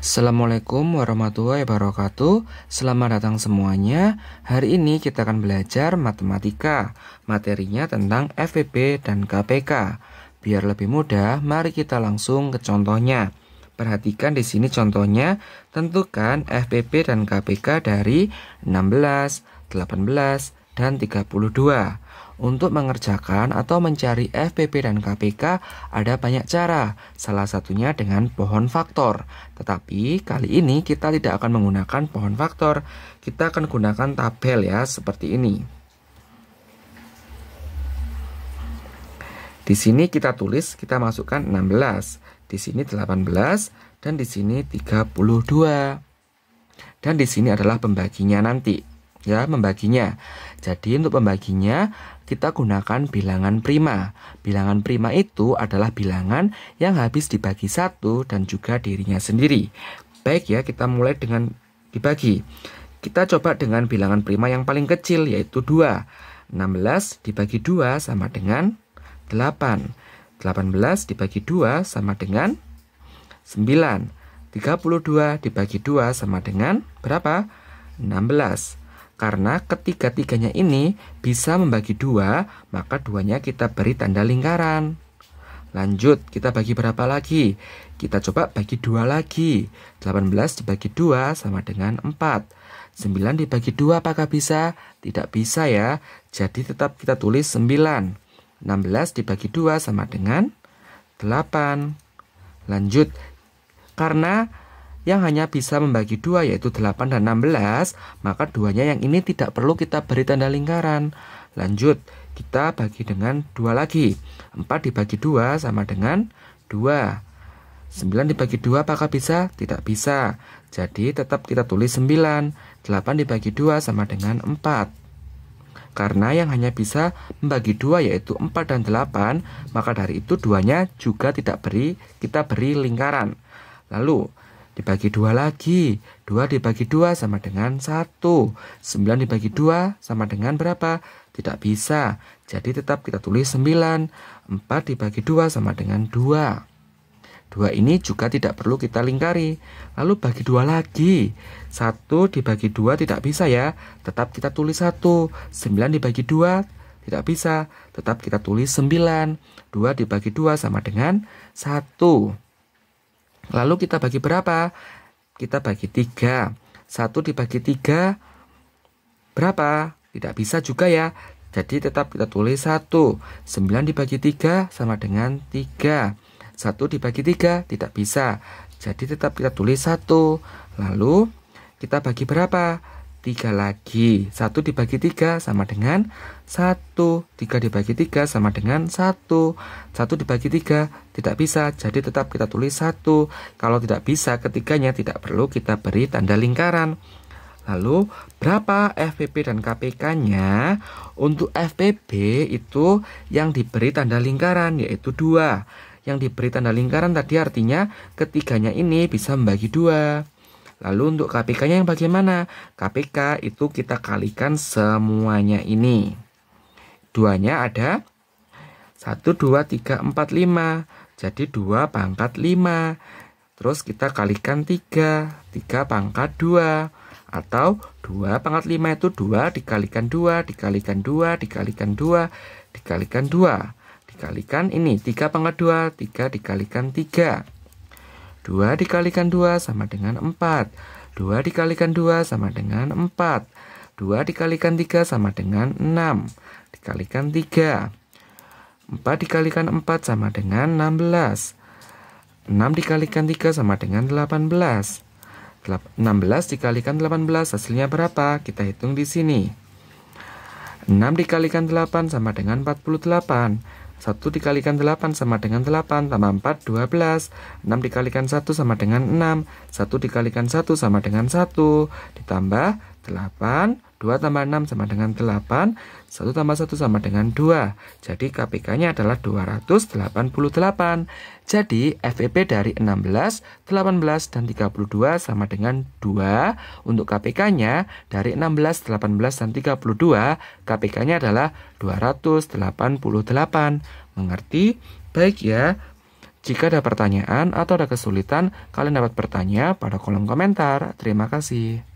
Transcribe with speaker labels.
Speaker 1: Assalamualaikum warahmatullahi wabarakatuh Selamat datang semuanya Hari ini kita akan belajar matematika Materinya tentang FPB dan KPK Biar lebih mudah, mari kita langsung ke contohnya Perhatikan di sini contohnya Tentukan FPB dan KPK dari 16, 18, dan 32 untuk mengerjakan atau mencari FPP dan KPK ada banyak cara, salah satunya dengan pohon faktor. Tetapi kali ini kita tidak akan menggunakan pohon faktor, kita akan gunakan tabel ya seperti ini. Di sini kita tulis, kita masukkan 16, di sini 18, dan di sini 32. Dan di sini adalah pembaginya nanti, ya, membaginya. Jadi untuk pembaginya kita gunakan bilangan prima. Bilangan prima itu adalah bilangan yang habis dibagi satu dan juga dirinya sendiri. Baik ya, kita mulai dengan dibagi. Kita coba dengan bilangan prima yang paling kecil yaitu 2. 16 dibagi 2 sama dengan 8. 18 dibagi 2 sama dengan 9. 32 dibagi 2 sama dengan berapa? 16. Karena ketiga-tiganya ini bisa membagi dua, maka duanya kita beri tanda lingkaran. Lanjut, kita bagi berapa lagi? Kita coba bagi dua lagi. 18 dibagi dua sama dengan 4. 9 dibagi dua apakah bisa? Tidak bisa ya. Jadi tetap kita tulis 9. 16 dibagi dua sama dengan 8. Lanjut, karena yang hanya bisa membagi dua yaitu 8 dan 16, maka duanya yang ini tidak perlu kita beri tanda lingkaran. Lanjut, kita bagi dengan dua lagi. 4 dibagi dua sama dengan 2. 9 dibagi 2 apakah bisa? Tidak bisa. Jadi tetap kita tulis 9. 8 dibagi 2 sama dengan 4. Karena yang hanya bisa membagi 2 yaitu 4 dan 8, maka dari itu duanya juga tidak beri kita beri lingkaran. Lalu dibagi dua lagi. 2 dibagi 2 sama dengan 1. 9 dibagi 2 sama dengan berapa? Tidak bisa. Jadi tetap kita tulis 9. 4 dibagi 2 sama dengan 2. 2 ini juga tidak perlu kita lingkari. Lalu bagi 2 lagi. 1 dibagi 2 tidak bisa ya. Tetap kita tulis 1. 9 dibagi 2 tidak bisa. Tetap kita tulis 9. 2 dibagi 2 sama dengan 1. Lalu kita bagi berapa? Kita bagi tiga. Satu dibagi tiga berapa? Tidak bisa juga ya. Jadi tetap kita tulis satu. Sembilan dibagi tiga sama dengan tiga. Satu dibagi tiga tidak bisa. Jadi tetap kita tulis satu. Lalu kita bagi berapa? 3 lagi. 1 dibagi 3 sama dengan 1. 3 dibagi 3 sama dengan 1. 1 dibagi 3 tidak bisa, jadi tetap kita tulis 1. Kalau tidak bisa, ketiganya tidak perlu kita beri tanda lingkaran. Lalu, berapa FPP dan KPK-nya? Untuk FPP itu yang diberi tanda lingkaran, yaitu 2. Yang diberi tanda lingkaran tadi artinya ketiganya ini bisa membagi 2. Lalu untuk KPK-nya yang bagaimana? KPK itu kita kalikan semuanya ini. Duanya ada 1, 2, 3, 4, 5. Jadi 2 pangkat 5. Terus kita kalikan 3. 3 pangkat 2. Atau 2 pangkat 5 itu 2 dikalikan 2, dikalikan 2, dikalikan 2, dikalikan 2. Dikalikan ini 3 pangkat 2, 3 dikalikan 3. 2 dikalikan 2 sama dengan 4. 2 dikalikan 2 sama dengan 4. 2 dikalikan 3 sama dengan 6. Dikalikan 3. 4 dikalikan 4 sama dengan 16. 6 dikalikan 3 sama dengan 18. 16 dikalikan 18 hasilnya berapa? Kita hitung di sini. 6 dikalikan 8 sama dengan 48. 1 dikalikan 8 sama dengan 8 tambah 4 12 6 dikalikan 1 sama dengan 6 1 dikalikan 1 sama dengan 1 ditambah 8, 2 tambah 6 sama dengan 8, 1 tambah 1 sama dengan 2. Jadi KPK-nya adalah 288. Jadi FEP dari 16, 18, dan 32 sama dengan 2. Untuk KPK-nya dari 16, 18, dan 32, KPK-nya adalah 288. Mengerti? Baik ya. Jika ada pertanyaan atau ada kesulitan, kalian dapat bertanya pada kolom komentar. Terima kasih.